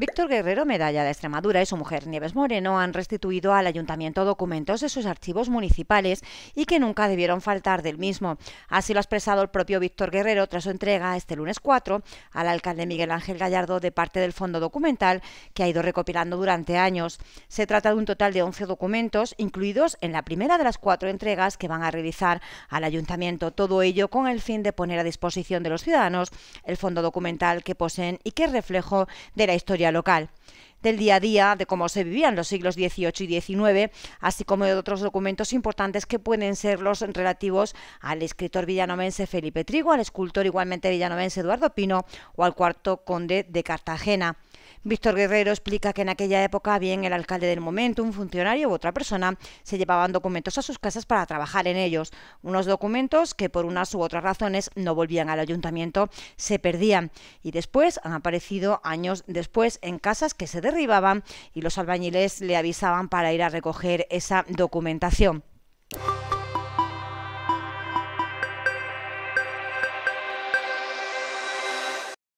Víctor Guerrero, medalla de Extremadura, y su mujer Nieves Moreno han restituido al ayuntamiento documentos de sus archivos municipales y que nunca debieron faltar del mismo. Así lo ha expresado el propio Víctor Guerrero tras su entrega este lunes 4 al alcalde Miguel Ángel Gallardo de parte del fondo documental que ha ido recopilando durante años. Se trata de un total de 11 documentos, incluidos en la primera de las cuatro entregas que van a realizar al ayuntamiento. Todo ello con el fin de poner a disposición de los ciudadanos el fondo documental que poseen y que es reflejo de la historia local del día a día, de cómo se vivían los siglos XVIII y XIX, así como de otros documentos importantes que pueden ser los relativos al escritor villanovense Felipe Trigo, al escultor igualmente villanovense Eduardo Pino o al cuarto conde de Cartagena. Víctor Guerrero explica que en aquella época bien el alcalde del momento, un funcionario u otra persona se llevaban documentos a sus casas para trabajar en ellos, unos documentos que por unas u otras razones no volvían al ayuntamiento, se perdían y después han aparecido años después en casas que se derribaban y los albañiles le avisaban para ir a recoger esa documentación.